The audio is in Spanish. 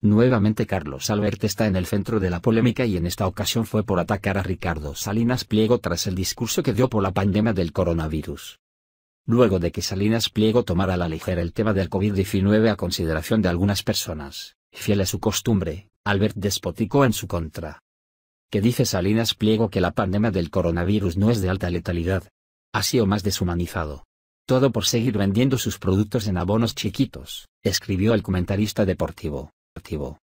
Nuevamente Carlos Albert está en el centro de la polémica y en esta ocasión fue por atacar a Ricardo Salinas Pliego tras el discurso que dio por la pandemia del coronavirus. Luego de que Salinas Pliego tomara a la ligera el tema del COVID-19 a consideración de algunas personas, fiel a su costumbre, Albert despoticó en su contra. ¿Qué dice Salinas Pliego que la pandemia del coronavirus no es de alta letalidad. Ha sido más deshumanizado. Todo por seguir vendiendo sus productos en abonos chiquitos, escribió el comentarista deportivo. table.